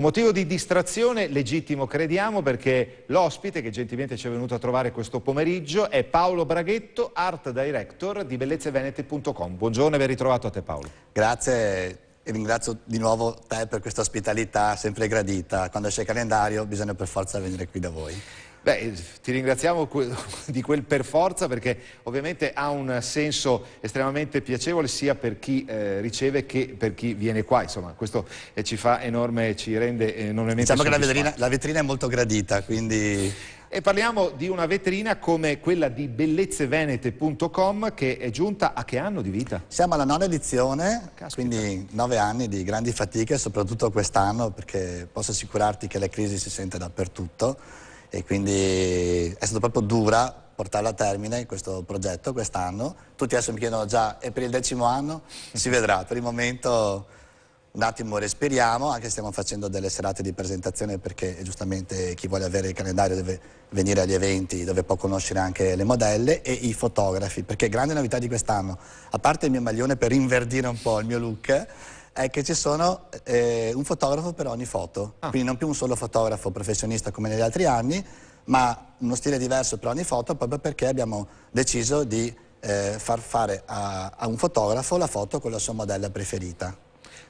Un motivo di distrazione legittimo, crediamo, perché l'ospite che gentilmente ci è venuto a trovare questo pomeriggio è Paolo Braghetto, Art Director di bellezzevenete.com. Buongiorno e ben ritrovato a te Paolo. Grazie e ringrazio di nuovo te per questa ospitalità sempre gradita. Quando c'è il calendario bisogna per forza venire qui da voi. Beh, ti ringraziamo di quel per forza perché ovviamente ha un senso estremamente piacevole sia per chi eh, riceve che per chi viene qua, insomma questo eh, ci fa enorme, ci rende enormemente eh, Diciamo che la vetrina, la vetrina è molto gradita, quindi... E parliamo di una vetrina come quella di bellezzevenete.com che è giunta a che anno di vita? Siamo alla nona edizione, ah, Caspita. quindi nove anni di grandi fatiche, soprattutto quest'anno perché posso assicurarti che la crisi si sente dappertutto e quindi è stato proprio dura portarlo a termine questo progetto quest'anno. Tutti adesso mi chiedono già, è per il decimo anno? Si vedrà, per il momento un attimo respiriamo, anche se stiamo facendo delle serate di presentazione perché giustamente chi vuole avere il calendario deve venire agli eventi dove può conoscere anche le modelle e i fotografi, perché grande novità di quest'anno, a parte il mio maglione per inverdire un po' il mio look, è che ci sono eh, un fotografo per ogni foto, ah. quindi non più un solo fotografo professionista come negli altri anni, ma uno stile diverso per ogni foto proprio perché abbiamo deciso di eh, far fare a, a un fotografo la foto con la sua modella preferita.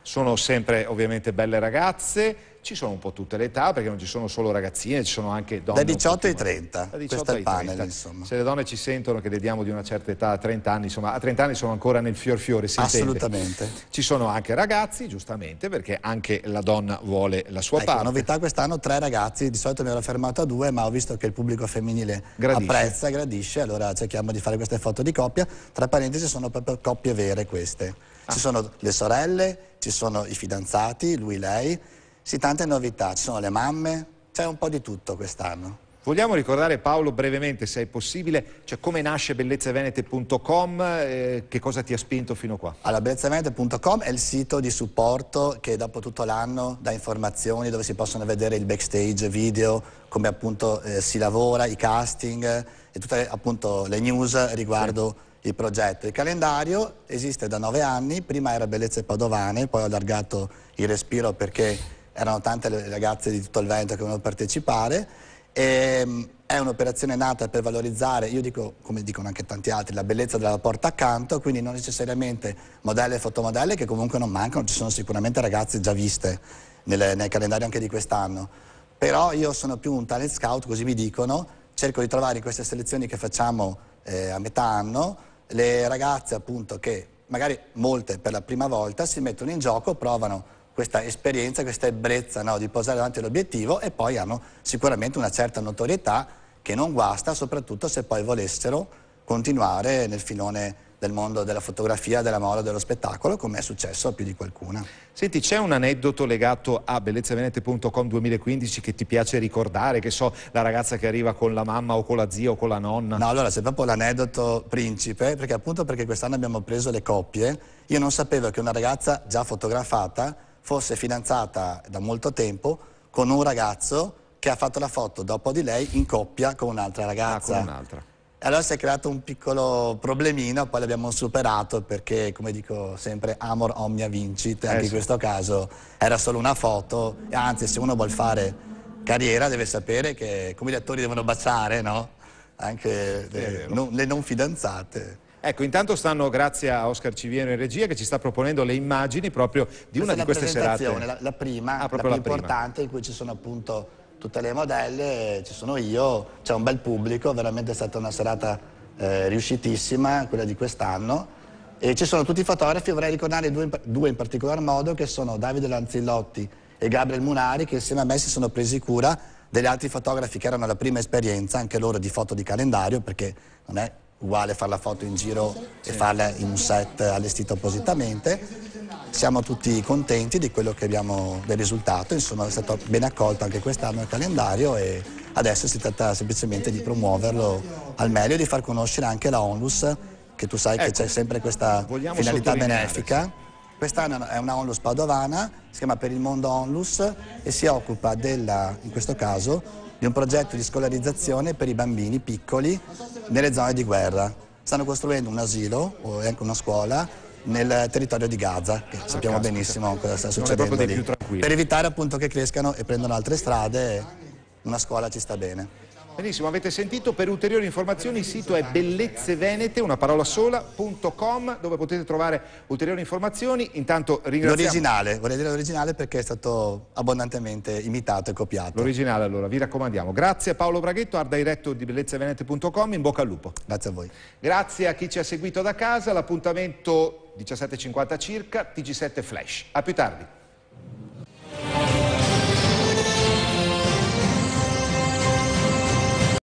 Sono sempre ovviamente belle ragazze, ci sono un po' tutte le età, perché non ci sono solo ragazzine, ci sono anche donne. Da 18 ai 30, 18 questo è il panel, 30. insomma. Se le donne ci sentono che le diamo di una certa età a 30 anni, insomma, a 30 anni sono ancora nel fior fiore, si Assolutamente. Intende. Ci sono anche ragazzi, giustamente, perché anche la donna vuole la sua ecco, parte. La novità quest'anno, tre ragazzi, di solito mi ero fermato a due, ma ho visto che il pubblico femminile gradisce. apprezza, gradisce, allora cerchiamo di fare queste foto di coppia. Tra parentesi sono proprio coppie vere queste. Ci ah. sono le sorelle, ci sono i fidanzati, lui, lei, sì, tante novità, ci sono le mamme, c'è un po' di tutto quest'anno. Vogliamo ricordare Paolo brevemente, se è possibile, cioè come nasce bellezzavenete.com, eh, che cosa ti ha spinto fino qua? Allora, bellezzavenete.com è il sito di supporto che dopo tutto l'anno dà informazioni dove si possono vedere il backstage video, come appunto eh, si lavora, i casting e tutte appunto le news riguardo sì. il progetto. Il calendario esiste da nove anni, prima era Bellezze Padovane, poi ho allargato il respiro perché erano tante le ragazze di tutto il Vento che volevano partecipare. E, ehm, è un'operazione nata per valorizzare, io dico, come dicono anche tanti altri, la bellezza della porta accanto, quindi non necessariamente modelle e fotomodelle che comunque non mancano, ci sono sicuramente ragazze già viste nel, nel calendario anche di quest'anno. Però io sono più un talent scout, così mi dicono, cerco di trovare in queste selezioni che facciamo eh, a metà anno le ragazze appunto che magari molte per la prima volta si mettono in gioco, provano questa esperienza, questa ebbrezza no, di posare davanti all'obiettivo e poi hanno sicuramente una certa notorietà che non guasta, soprattutto se poi volessero continuare nel filone del mondo della fotografia, della moda, dello spettacolo, come è successo a più di qualcuna. Senti, c'è un aneddoto legato a bellezzavenete.com 2015 che ti piace ricordare, che so, la ragazza che arriva con la mamma o con la zia o con la nonna? No, allora c'è proprio l'aneddoto principe, perché appunto perché quest'anno abbiamo preso le coppie, io non sapevo che una ragazza già fotografata fosse fidanzata da molto tempo con un ragazzo che ha fatto la foto dopo di lei in coppia con un'altra ragazza. Ah, con un'altra. E allora si è creato un piccolo problemino, poi l'abbiamo superato perché, come dico sempre, amor omnia vincit, anche eh sì. in questo caso era solo una foto, anzi se uno vuole fare carriera deve sapere che come gli attori devono baciare, no? Anche le, non, le non fidanzate. Ecco, intanto stanno, grazie a Oscar Civieno in regia, che ci sta proponendo le immagini proprio di una di queste serate. La, la prima, ah, la più la importante, in cui ci sono appunto tutte le modelle, ci sono io, c'è un bel pubblico, veramente è stata una serata eh, riuscitissima, quella di quest'anno. E ci sono tutti i fotografi, vorrei ricordare due, due in particolar modo, che sono Davide Lanzillotti e Gabriel Munari, che insieme a me si sono presi cura degli altri fotografi che erano la prima esperienza, anche loro di foto di calendario, perché non è uguale fare la foto in giro e farla in un set allestito appositamente. Siamo tutti contenti abbiamo, del risultato, insomma è stato ben accolto anche quest'anno il calendario e adesso si tratta semplicemente di promuoverlo al meglio e di far conoscere anche la Onlus, che tu sai ecco, che c'è sempre questa finalità benefica. Quest'anno è una onlus padovana, si chiama Per il Mondo Onlus e si occupa della, in questo caso, di un progetto di scolarizzazione per i bambini piccoli nelle zone di guerra. Stanno costruendo un asilo o anche una scuola nel territorio di Gaza, che ah, sappiamo benissimo cosa sta succedendo lì, per evitare appunto che crescano e prendano altre strade, una scuola ci sta bene. Benissimo, avete sentito, per ulteriori informazioni il sito è bellezzevenete, una parola sola.com dove potete trovare ulteriori informazioni. Intanto ringraziamo... L'originale, vorrei dire l'originale perché è stato abbondantemente imitato e copiato. L'originale allora, vi raccomandiamo. Grazie a Paolo Braghetto, art diretto di bellezzevenete.com, in bocca al lupo. Grazie a voi. Grazie a chi ci ha seguito da casa, l'appuntamento 17.50 circa, TG7 Flash. A più tardi.